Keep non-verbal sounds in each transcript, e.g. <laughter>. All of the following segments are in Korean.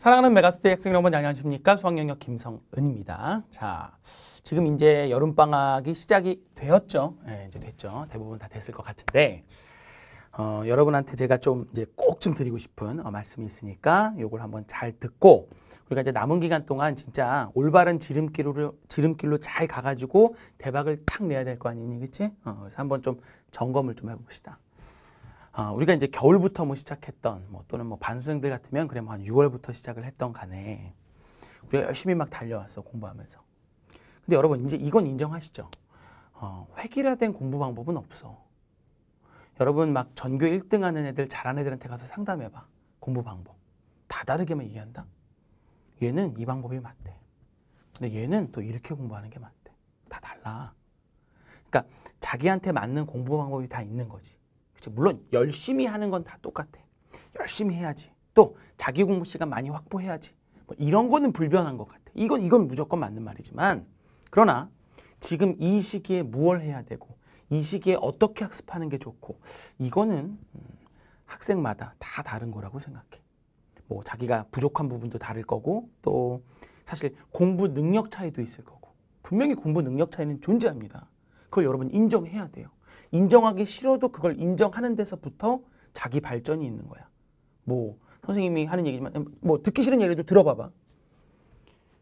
사랑하는 메가스테이 학생 여러분 안녕하십니까 수학영역 김성은입니다. 자 지금 이제 여름방학이 시작이 되었죠. 네, 이제 됐죠. 대부분 다 됐을 것 같은데 어, 여러분한테 제가 좀 이제 꼭 좀 드리고 싶은 어, 말씀이 있으니까 요걸 한번 잘 듣고 우리가 이제 남은 기간 동안 진짜 올바른 지름길로 지름길로 잘 가가지고 대박을 탁 내야 될 거 아니니 그치? 어, 그래서 한번 좀 점검을 좀 해봅시다. 아, 우리가 이제 겨울부터 뭐 시작했던 뭐 또는 뭐 반수생들 같으면 그래 뭐 한 6월부터 시작을 했던 간에 우리가 열심히 막 달려왔어 공부하면서. 근데 여러분 이제 이건 인정하시죠? 어, 획일화된 공부 방법은 없어. 여러분 막 전교 1등 하는 애들 잘하는 애들한테 가서 상담해봐. 공부 방법. 다 다르게만 얘기한다? 얘는 이 방법이 맞대. 근데 얘는 또 이렇게 공부하는 게 맞대. 다 달라. 그러니까 자기한테 맞는 공부 방법이 다 있는 거지. 그쵸? 물론 열심히 하는 건 다 똑같아. 열심히 해야지. 또 자기 공부 시간 많이 확보해야지. 뭐 이런 거는 불변한 것 같아. 이건 이건 무조건 맞는 말이지만 그러나 지금 이 시기에 무얼 해야 되고 이 시기에 어떻게 학습하는 게 좋고 이거는 음, 학생마다 다 다른 거라고 생각해. 뭐 자기가 부족한 부분도 다를 거고 또 사실 공부 능력 차이도 있을 거고 분명히 공부 능력 차이는 존재합니다. 그걸 여러분 인정해야 돼요. 인정하기 싫어도 그걸 인정하는 데서부터 자기 발전이 있는 거야. 뭐 선생님이 하는 얘기지만 뭐 듣기 싫은 얘기도 들어봐봐.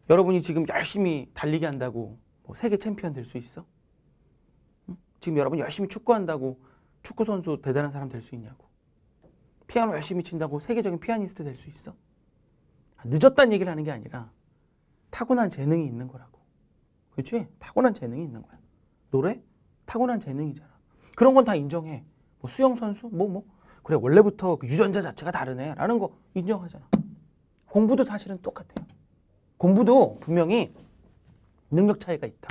여러분이 지금 열심히 달리기 한다고 뭐 세계 챔피언 될 수 있어? 지금 여러분 열심히 축구한다고 축구 선수 대단한 사람 될 수 있냐고? 피아노 열심히 친다고 세계적인 피아니스트 될 수 있어? 아, 늦었다는 얘기를 하는 게 아니라 타고난 재능이 있는 거라고. 그렇지? 타고난 재능이 있는 거야. 노래? 타고난 재능이잖아. 그런 건 다 인정해. 뭐 수영 선수 뭐뭐 뭐. 그래 원래부터 그 유전자 자체가 다르네라는 거 인정하잖아. 공부도 사실은 똑같아요. 공부도 분명히 능력 차이가 있다.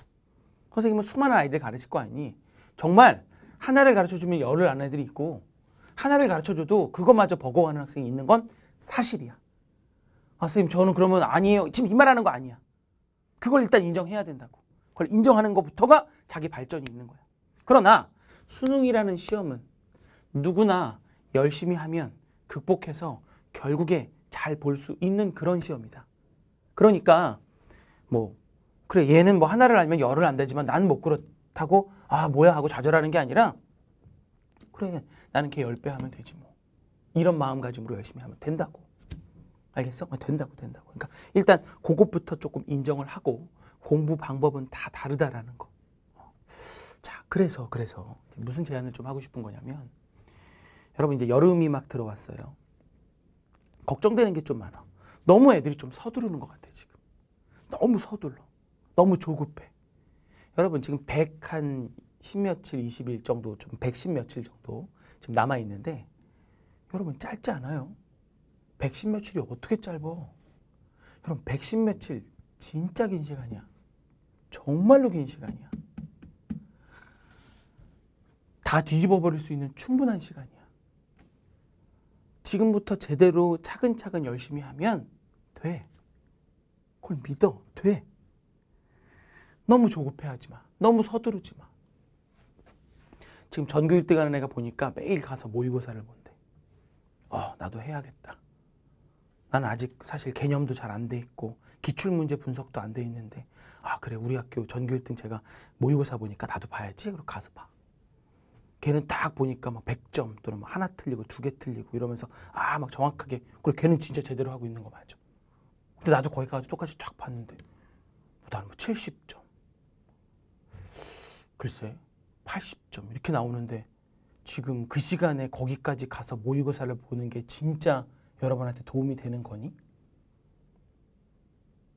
선생님은 수많은 아이들 가르칠 거 아니니 정말 하나를 가르쳐주면 열을 안는 애들이 있고 하나를 가르쳐줘도 그것마저 버거워하는 학생이 있는 건 사실이야. 아, 선생님 저는 그러면 아니에요. 지금 이 말하는 거 아니야. 그걸 일단 인정해야 된다고. 그걸 인정하는 것부터가 자기 발전이 있는 거야. 그러나 수능이라는 시험은 누구나 열심히 하면 극복해서 결국에 잘 볼 수 있는 그런 시험이다. 그러니까 뭐 그래 얘는 뭐 하나를 알면 열을 안 되지만 난못 뭐 그렇다고 아 뭐야 하고 좌절하는 게 아니라 그래 나는 걔 열 배 하면 되지 뭐 이런 마음가짐으로 열심히 하면 된다고 알겠어? 어, 된다고 된다고 그러니까 일단 그것부터 조금 인정을 하고 공부 방법은 다 다르다라는 거 자, 그래서 그래서 무슨 제안을 좀 하고 싶은 거냐면 여러분 이제 여름이 막 들어왔어요. 걱정되는 게 좀 많아. 너무 애들이 좀 서두르는 것 같아 지금. 너무 서둘러. 너무 조급해. 여러분 지금 100 한 10며칠, 20일 정도 좀 110며칠 정도 지금 남아 있는데 여러분 짧지 않아요. 110며칠이 어떻게 짧아? 여러분 110며칠 진짜 긴 시간이야. 정말로 긴 시간이야. 다 뒤집어 버릴 수 있는 충분한 시간이야. 지금부터 제대로 차근차근 열심히 하면 돼. 그걸 믿어. 돼. 너무 조급해하지 마. 너무 서두르지 마. 지금 전교 1등 하는 애가 보니까 매일 가서 모의고사를 본대. 어, 나도 해야겠다. 난 아직 사실 개념도 잘 안 돼 있고 기출문제 분석도 안 돼 있는데 아 그래 우리 학교 전교 1등 제가 모의고사 보니까 나도 봐야지. 그리고 가서 봐. 걔는 딱 보니까 막 100점 또는 막 하나 틀리고 두 개 틀리고 이러면서 아 막 정확하게 그리고 걔는 진짜 제대로 하고 있는 거 맞아. 근데 나도 거기 가서 똑같이 쫙 봤는데 뭐 나는 뭐 70점 글쎄 80점 이렇게 나오는데 지금 그 시간에 거기까지 가서 모의고사를 보는 게 진짜 여러분한테 도움이 되는 거니?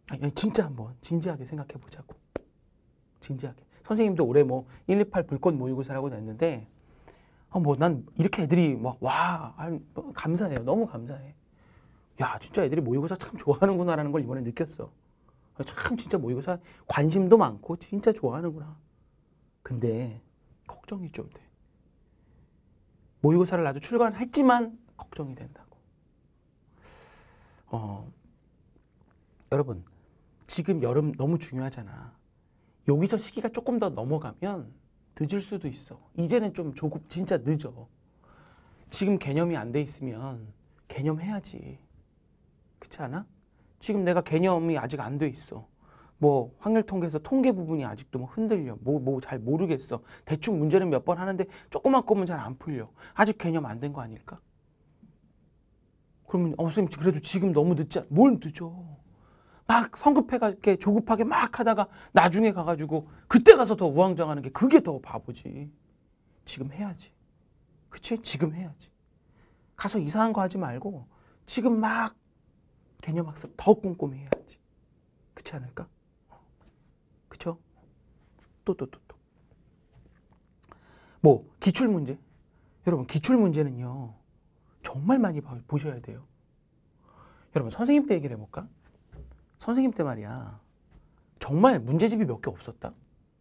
아니, 진짜 한번 진지하게 생각해 보자고 진지하게 선생님도 올해 뭐118 불꽃 모의고사라고 냈는데 어, 뭐난 이렇게 애들이 막와 뭐 감사해요. 너무 감사해. 야 진짜 애들이 모의고사 참 좋아하는구나라는 걸 이번에 느꼈어. 참 진짜 모의고사 관심도 많고 진짜 좋아하는구나. 근데 걱정이 좀 돼. 모의고사를 아주 출간했지만 걱정이 된다고. 어, 여러분 지금 여름 너무 중요하잖아. 여기서 시기가 조금 더 넘어가면 늦을 수도 있어. 이제는 좀 조급 진짜 늦어. 지금 개념이 안 돼 있으면 개념해야지. 그렇지 않아? 지금 내가 개념이 아직 안 돼 있어. 뭐 확률 통계에서 통계 부분이 아직도 뭐 흔들려. 뭐 뭐 잘 모르겠어. 대충 문제는 몇 번 하는데 조그만 거면 잘 안 풀려. 아직 개념 안 된 거 아닐까? 그러면 어 선생님 그래도 지금 너무 늦지 않... 뭘 늦어. 막 성급하게 조급하게 막 하다가 나중에 가가지고 그때 가서 더 우왕좌왕하는 게 그게 더 바보지. 지금 해야지. 그치? 지금 해야지. 가서 이상한 거 하지 말고 지금 막 개념 학습 더 꼼꼼히 해야지. 그렇지 않을까? 그쵸? 또또 또 또. 뭐 기출 문제. 여러분 기출 문제는요. 정말 많이 보셔야 돼요. 여러분 선생님 때 얘기를 해볼까? 선생님 때 말이야 정말 문제집이 몇 개 없었다.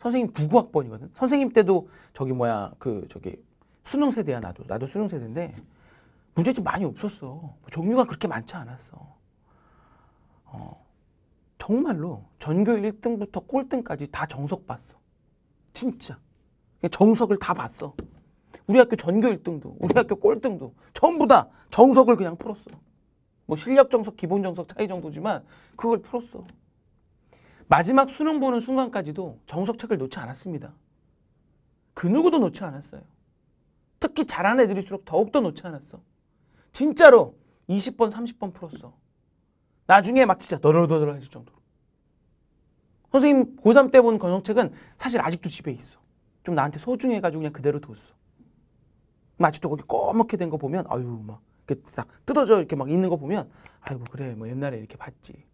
선생님 99학번이거든. 선생님 때도 저기 뭐야 그 저기 수능 세대야 나도 나도 수능 세대인데 문제집 많이 없었어. 종류가 뭐 그렇게 많지 않았어. 어, 정말로 전교 1등부터 꼴등까지 다 정석 봤어. 진짜 정석을 다 봤어. 우리 학교 전교 1등도 우리 학교 꼴등도 전부 다 정석을 그냥 풀었어. 뭐 실력 정석, 기본 정석 차이 정도지만 그걸 풀었어. 마지막 수능 보는 순간까지도 정석책을 놓지 않았습니다. 그 누구도 놓지 않았어요. 특히 잘하는 애들일수록 더욱더 놓지 않았어. 진짜로 20번, 30번 풀었어. 나중에 막 진짜 너덜너덜 해질 정도로. 선생님 고3 때 본 건성책은 사실 아직도 집에 있어. 좀 나한테 소중해가지고 그냥 그대로 뒀어. 아직도 거기 꼬멓게 된 거 보면 아유 막 이렇게 딱 뜯어져 이렇게 막 있는 거 보면 아이고 그래 뭐 옛날에 이렇게 봤지.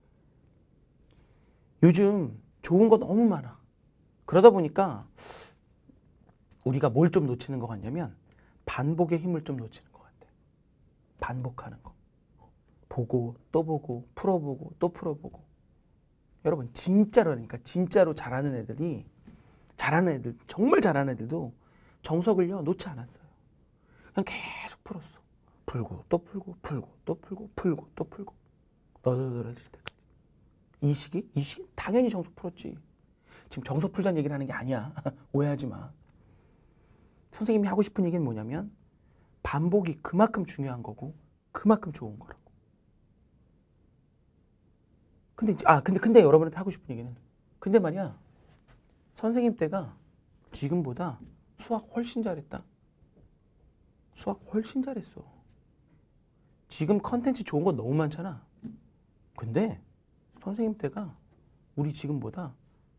요즘 좋은 거 너무 많아. 그러다 보니까 우리가 뭘 좀 놓치는 것 같냐면 반복의 힘을 좀 놓치는 것 같아. 반복하는 거. 보고 또 보고 풀어보고 또 풀어보고. 여러분 진짜로니까 그러 진짜로 잘하는 애들이 잘하는 애들 정말 잘하는 애들도 정석을요 놓지 않았어요. 그냥 계속 풀었어. 풀고 또 풀고 풀고 또 풀고 풀고 또 풀고 너덜너덜해질 때까지 이 시기? 이 시기 당연히 정석 풀었지 지금 정석 풀자는 얘기를 하는 게 아니야 <laughs> 오해하지 마 선생님이 하고 싶은 얘기는 뭐냐면 반복이 그만큼 중요한 거고 그만큼 좋은 거라고 근데 아 근데 근데 여러분한테 하고 싶은 얘기는 근데 말이야 선생님 때가 지금보다 수학 훨씬 잘했다 수학 훨씬 잘했어 지금 컨텐츠 좋은 거 너무 많잖아. 근데 선생님 때가 우리 지금보다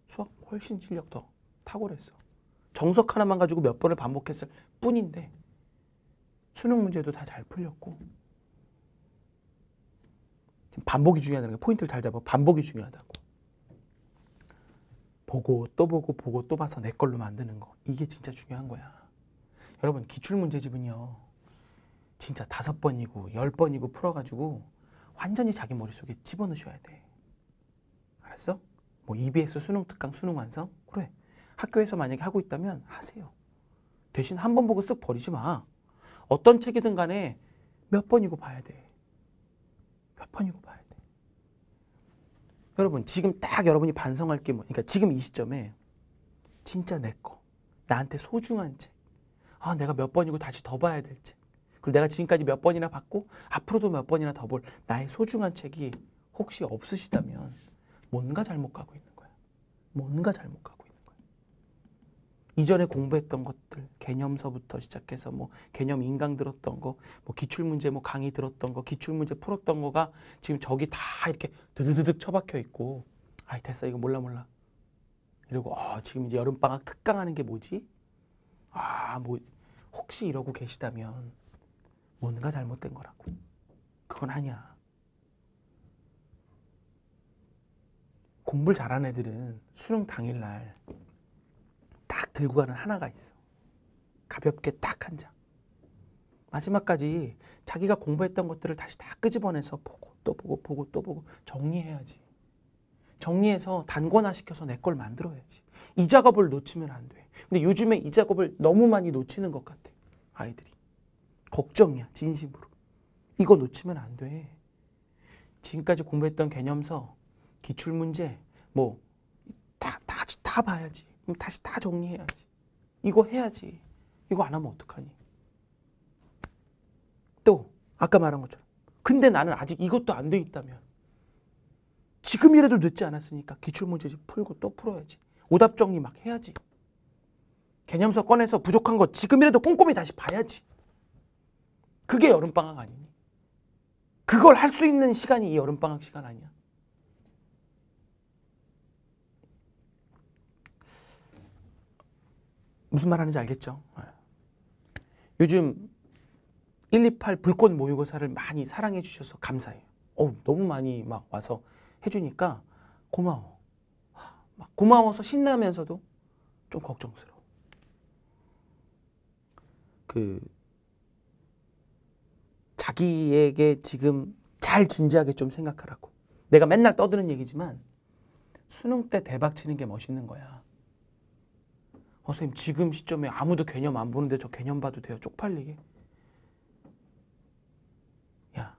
수학 훨씬 실력 더 탁월했어. 정석 하나만 가지고 몇 번을 반복했을 뿐인데 수능 문제도 다 잘 풀렸고 지금 반복이 중요하다는 거 포인트를 잘 잡아 반복이 중요하다고 보고 또 보고 보고 또 봐서 내 걸로 만드는 거 이게 진짜 중요한 거야 여러분 기출문제집은요 진짜 다섯 번이고 열 번이고 풀어가지고 완전히 자기 머릿속에 집어넣으셔야 돼. 알았어? 뭐 EBS 수능 특강 수능 완성? 그래. 학교에서 만약에 하고 있다면 하세요. 대신 한 번 보고 쓱 버리지 마. 어떤 책이든 간에 몇 번이고 봐야 돼. 몇 번이고 봐야 돼. 여러분 지금 딱 여러분이 반성할 게 뭐, 그러니까 지금 이 시점에 진짜 내 거, 나한테 소중한 책, 아 내가 몇 번이고 다시 더 봐야 될 책, 그리 내가 지금까지 몇 번이나 봤고 앞으로도 몇 번이나 더 볼 나의 소중한 책이 혹시 없으시다면 뭔가 잘못 가고 있는 거야. 뭔가 잘못 가고 있는 거야. 이전에 공부했던 것들, 개념서부터 시작해서 뭐 개념 인강 들었던 거, 뭐 기출문제 뭐 강의 들었던 거, 기출문제 풀었던 거가 지금 저기 다 이렇게 드드드득 처박혀 있고 아이 됐어 이거 몰라 몰라 이러고 아 지금 이제 여름방학 특강하는 게 뭐지? 아뭐 혹시 이러고 계시다면 뭔가 잘못된 거라고. 그건 아니야. 공부를 잘한 애들은 수능 당일날 딱 들고 가는 하나가 있어. 가볍게 딱 한 장. 마지막까지 자기가 공부했던 것들을 다시 다 끄집어내서 보고 또 보고 보고 또 보고 정리해야지. 정리해서 단권화시켜서 내 걸 만들어야지. 이 작업을 놓치면 안 돼. 근데 요즘에 이 작업을 너무 많이 놓치는 것 같아. 아이들이. 걱정이야, 진심으로. 이거 놓치면 안 돼. 지금까지 공부했던 개념서, 기출문제, 뭐, 다, 다, 다 봐야지. 그럼 다시 다 정리해야지. 이거 해야지. 이거 안 하면 어떡하니? 또, 아까 말한 것처럼. 근데 나는 아직 이것도 안 돼 있다면. 지금이라도 늦지 않았으니까 기출문제집 풀고 또 풀어야지. 오답 정리 막 해야지. 개념서 꺼내서 부족한 거 지금이라도 꼼꼼히 다시 봐야지. 그게 여름방학 아니니? 그걸 할 수 있는 시간이 이 여름방학 시간 아니야? 무슨 말 하는지 알겠죠? 예. 요즘 128 불꽃 모의고사를 많이 사랑해 주셔서 감사해요. 어 너무 많이 막 와서 해주니까 고마워. 막 고마워서 신나면서도 좀 걱정스러워. 그 자기에게 지금 잘 진지하게 좀 생각하라고. 내가 맨날 떠드는 얘기지만 수능 때 대박 치는 게 멋있는 거야. 어, 선생님 지금 시점에 아무도 개념 안 보는데 저 개념 봐도 돼요? 쪽팔리게? 야,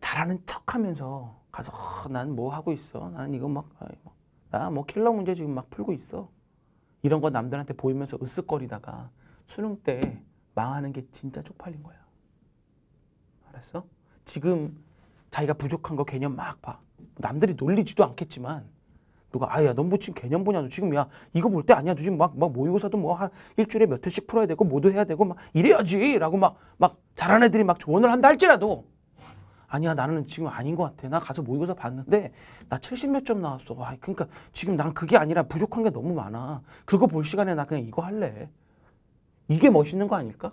잘하는 척 하면서 가서 어, 난뭐 하고 있어? 나 이거 막, 나뭐 뭐 킬러 문제 지금 막 풀고 있어. 이런 거 남들한테 보이면서 으쓱거리다가 수능 때 망하는 게 진짜 쪽팔린 거야. 알았어? 지금 자기가 부족한 거 개념 막 봐. 남들이 놀리지도 않겠지만 누가 아야 넌뭐 지금 개념 보냐 너 지금 야 이거 볼 때 아니야 너 지금 막, 막 모의고사도 뭐 한 일주일에 몇 회씩 풀어야 되고 모두 해야 되고 막 이래야지 라고 막 막 잘하는 애들이 막 조언을 한다 할지라도 아니야 나는 지금 아닌 것 같아 나 가서 모의고사 봤는데 나 70 몇 점 나왔어 아 그러니까 지금 난 그게 아니라 부족한 게 너무 많아 그거 볼 시간에 나 그냥 이거 할래 이게 멋있는 거 아닐까?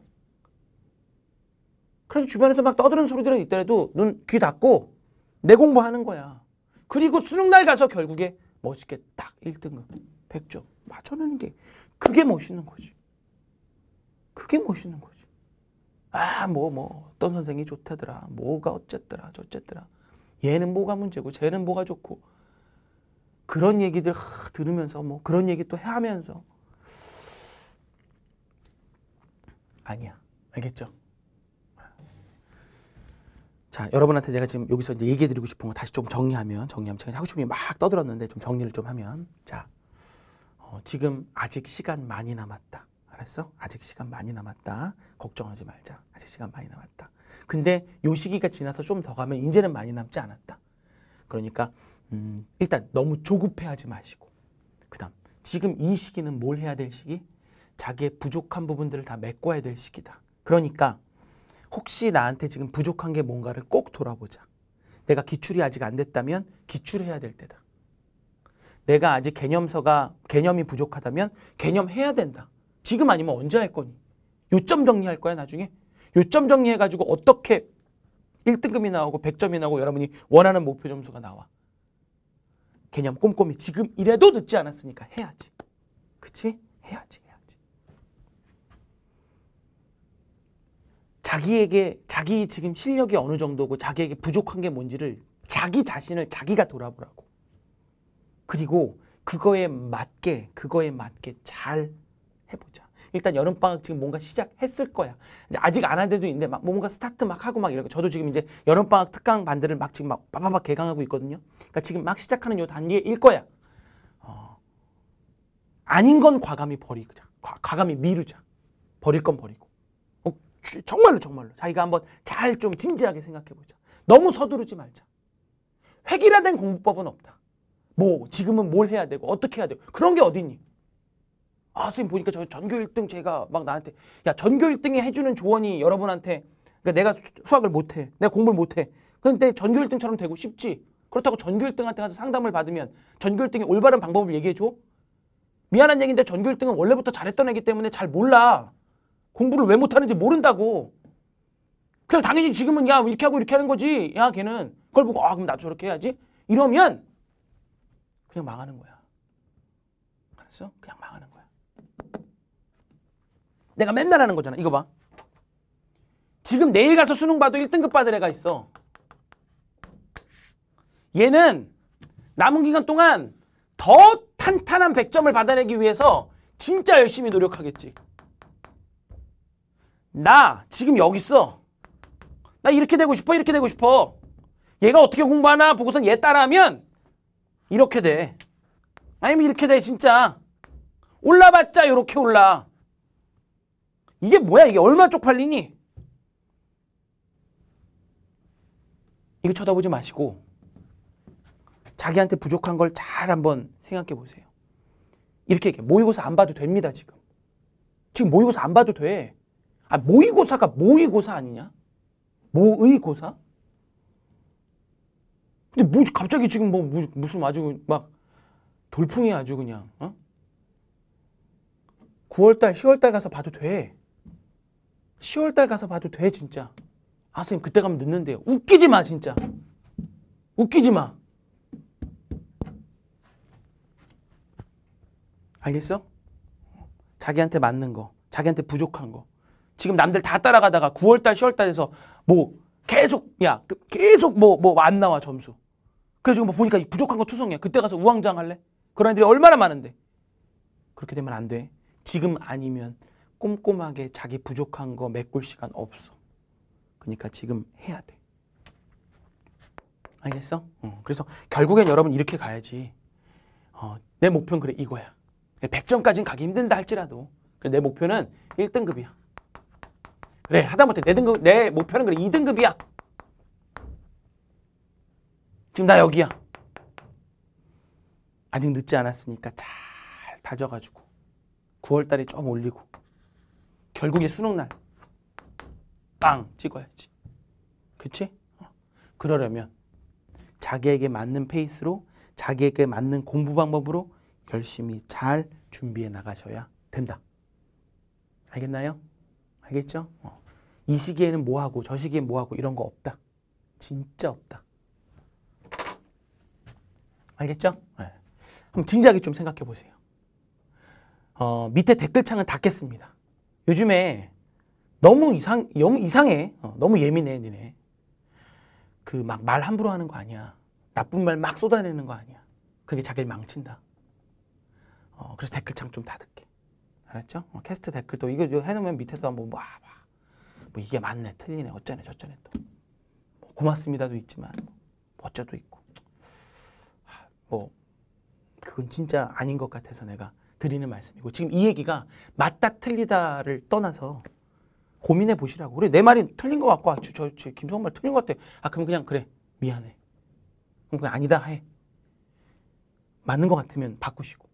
그래서 주변에서 막 떠드는 소리들은 있더라도 눈 귀 닫고 내 공부하는 거야. 그리고 수능 날 가서 결국에 멋있게 딱 1등급 100점 맞춰내는 게 그게 멋있는 거지. 그게 멋있는 거지. 아, 뭐, 뭐, 어떤 선생이 좋다더라. 뭐가 어쨌더라, 저쨌더라. 얘는 뭐가 문제고, 쟤는 뭐가 좋고. 그런 얘기들 하, 들으면서, 뭐, 그런 얘기 또 하면서. 아니야. 알겠죠? 자, 여러분한테 내가 지금 여기서 이제 얘기해 드리고 싶은 거 다시 좀 정리하면, 정리하면 제가 하고 싶은 게 막 떠들었는데 좀 정리를 좀 하면. 자, 어, 지금 아직 시간 많이 남았다. 알았어? 아직 시간 많이 남았다. 걱정하지 말자. 아직 시간 많이 남았다. 근데 요 시기가 지나서 좀 더 가면 이제는 많이 남지 않았다. 그러니까, 음, 일단 너무 조급해 하지 마시고. 그 다음, 지금 이 시기는 뭘 해야 될 시기? 자기의 부족한 부분들을 다 메꿔야 될 시기다. 그러니까, 혹시 나한테 지금 부족한 게 뭔가를 꼭 돌아보자. 내가 기출이 아직 안 됐다면 기출해야 될 때다. 내가 아직 개념서가 개념이 부족하다면 개념해야 된다. 지금 아니면 언제 할 거니? 요점 정리할 거야 나중에. 요점 정리해 가지고 어떻게 1등급이 나오고 100점이 나오고 여러분이 원하는 목표 점수가 나와. 개념 꼼꼼히 지금 이래도 늦지 않았으니까 해야지. 그치? 해야지. 자기에게 자기 지금 실력이 어느 정도고 자기에게 부족한 게 뭔지를 자기 자신을 자기가 돌아보라고. 그리고 그거에 맞게 그거에 맞게 잘 해보자. 일단 여름방학 지금 뭔가 시작했을 거야. 아직 안 한 데도 있는데 막 뭔가 스타트 막 하고 막 이런 거. 저도 지금 이제 여름방학 특강 반대를 막 지금 막 빠바박 개강하고 있거든요. 그러니까 지금 막 시작하는 요 단계일 거야. 어. 아닌 건 과감히 버리자. 과, 과감히 미루자. 버릴 건 버리고. 정말로 정말로 자기가 한번 잘 좀 진지하게 생각해 보자. 너무 서두르지 말자. 획일화된 공부법은 없다. 뭐 지금은 뭘 해야 되고 어떻게 해야 되고 그런 게 어딨니? 아 선생님 보니까 저 전교 1등 제가 막 나한테 야 전교 1등이 해주는 조언이 여러분한테 그러니까 내가 수, 학을 못해 내가 공부를 못해 그런데 전교 1등처럼 되고 싶지 그렇다고 전교 1등한테 가서 상담을 받으면 전교 1등이 올바른 방법을 얘기해줘 미안한 얘기인데 전교 1등은 원래부터 잘했던 애기 때문에 잘 몰라 공부를 왜 못하는지 모른다고. 그냥 당연히 지금은 야 이렇게 하고 이렇게 하는 거지. 야 걔는 그걸 보고 아 그럼 나 저렇게 해야지. 이러면 그냥 망하는 거야. 알았어? 그냥 망하는 거야. 내가 맨날 하는 거잖아. 이거 봐. 지금 내일 가서 수능 봐도 1등급 받을 애가 있어. 얘는 남은 기간 동안 더 탄탄한 100점을 받아내기 위해서 진짜 열심히 노력하겠지. 나 지금 여기 있어. 나 이렇게 되고 싶어 이렇게 되고 싶어. 얘가 어떻게 공부하나 보고선 얘 따라하면 이렇게 돼. 아니면 이렇게 돼 진짜. 올라봤자 이렇게 올라. 이게 뭐야 이게 얼마 쪽팔리니? 이거 쳐다보지 마시고 자기한테 부족한 걸 잘 한번 생각해 보세요. 이렇게 얘기해. 모의고사 안 봐도 됩니다, 지금. 지금 모의고사 안 봐도 돼. 아, 모의고사가 모의고사 아니냐? 모의고사? 근데 뭐 갑자기 지금 뭐 무슨 아주 막 돌풍이 아주 그냥 어? 9월달 10월달 가서 봐도 돼 10월달 가서 봐도 돼 진짜 아 선생님 그때 가면 늦는데요 웃기지 마 진짜 웃기지 마 알겠어? 자기한테 맞는 거 자기한테 부족한 거 지금 남들 다 따라가다가 9월달, 10월달에서 뭐 계속 야 그 계속 뭐 뭐 안 나와 점수. 그래서 지금 뭐 보니까 부족한 거 투성이야. 그때 가서 우왕좌왕 할래? 그런 애들이 얼마나 많은데. 그렇게 되면 안 돼. 지금 아니면 꼼꼼하게 자기 부족한 거 메꿀 시간 없어. 그러니까 지금 해야 돼. 알겠어? 어, 그래서 결국엔 여러분 이렇게 가야지. 어, 내 목표는 그래 이거야. 100점까지는 가기 힘든다 할지라도 내 목표는 1등급이야. 그래 하다못해 내 등급 내 목표는 그래 2등급이야 지금 나 여기야 아직 늦지 않았으니까 잘 다져가지고 9월달에 좀 올리고 결국에 수능날 빵 찍어야지 그치? 어. 그러려면 자기에게 맞는 페이스로 자기에게 맞는 공부 방법으로 열심히 잘 준비해 나가셔야 된다. 알겠나요? 알겠죠? 어. 이 시기에는 뭐하고 저 시기엔 뭐하고 이런 거 없다. 진짜 없다. 알겠죠? 네. 한번 진지하게 좀 생각해 보세요. 어, 밑에 댓글창은 닫겠습니다. 요즘에 너무 이상, 영, 이상해. 어, 너무 예민해, 니네. 그 막 말 함부로 하는 거 아니야. 나쁜 말 막 쏟아내는 거 아니야. 그게 자기를 망친다. 어, 그래서 댓글창 좀 닫을게. 알았죠? 어, 캐스트 댓글도 이거 해놓으면 밑에도 한번 뭐, 아, 뭐 이게 맞네, 틀리네, 어쩌네, 저쩌네 또. 뭐 고맙습니다도 있지만 뭐, 어쩌도 있고. 아, 뭐 그건 진짜 아닌 것 같아서 내가 드리는 말씀이고 지금 이 얘기가 맞다 틀리다를 떠나서 고민해 보시라고. 그래 내 말이 틀린 것 같고 아, 저, 저, 저 김성말 틀린 것 같아. 아 그럼 그냥 그래 미안해. 그럼 그냥 아니다 해. 맞는 것 같으면 바꾸시고.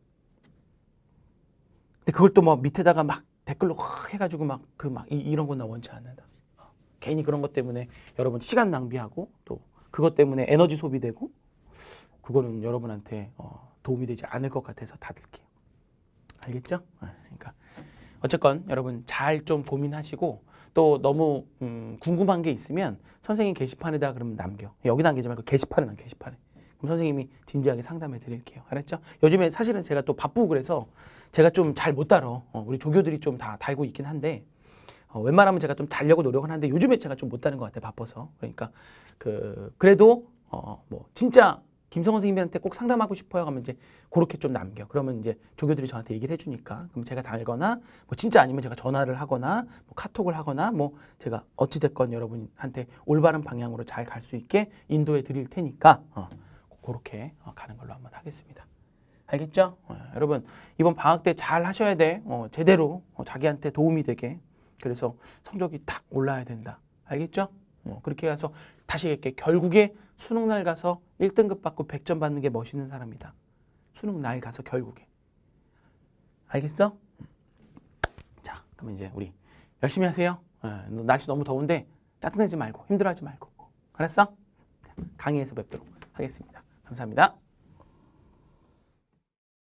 그걸 또 뭐 밑에다가 막 댓글로 확 해가지고 막 그막 그 이런 건 나 원치 않는다. 어, 괜히 그런 것 때문에 여러분 시간 낭비하고 또 그것 때문에 에너지 소비되고 그거는 여러분한테 어, 도움이 되지 않을 것 같아서 닫을게요. 알겠죠? 네, 그러니까 어쨌건 여러분 잘 좀 고민하시고 또 너무 음, 궁금한 게 있으면 선생님 게시판에다 그러면 남겨. 여기 남기지 말고 게시판에 남겨. 게시판에. 그럼 선생님이 진지하게 상담해 드릴게요. 알았죠? 요즘에 사실은 제가 또 바쁘고 그래서 제가 좀 잘못 달어. 어, 우리 조교들이 좀 다 달고 있긴 한데 어, 웬만하면 제가 좀 달려고 노력은 하는데 요즘에 제가 좀 못 다는 것 같아 바빠서 그러니까 그 그래도 어뭐 진짜 김성원 선생님한테 꼭 상담하고 싶어요 하면 이제 그렇게 좀 남겨 그러면 이제 조교들이 저한테 얘기를 해주니까 그럼 제가 달거나 뭐 진짜 아니면 제가 전화를 하거나 뭐 카톡을 하거나 뭐 제가 어찌됐건 여러분한테 올바른 방향으로 잘 갈 수 있게 인도해 드릴 테니까 어 그렇게 어, 가는 걸로 한번 하겠습니다. 알겠죠? 어, 여러분 이번 방학 때 잘 하셔야 돼. 어, 제대로 어, 자기한테 도움이 되게. 그래서 성적이 탁 올라야 된다. 알겠죠? 어, 그렇게 해서 다시 얘기게 결국에 수능 날 가서 1등급 받고 100점 받는 게 멋있는 사람이다. 수능 날 가서 결국에. 알겠어? 자, 그럼 이제 우리 열심히 하세요. 어, 날씨 너무 더운데 짜증내지 말고 힘들어하지 말고. 알았어? 강의에서 뵙도록 하겠습니다. 감사합니다.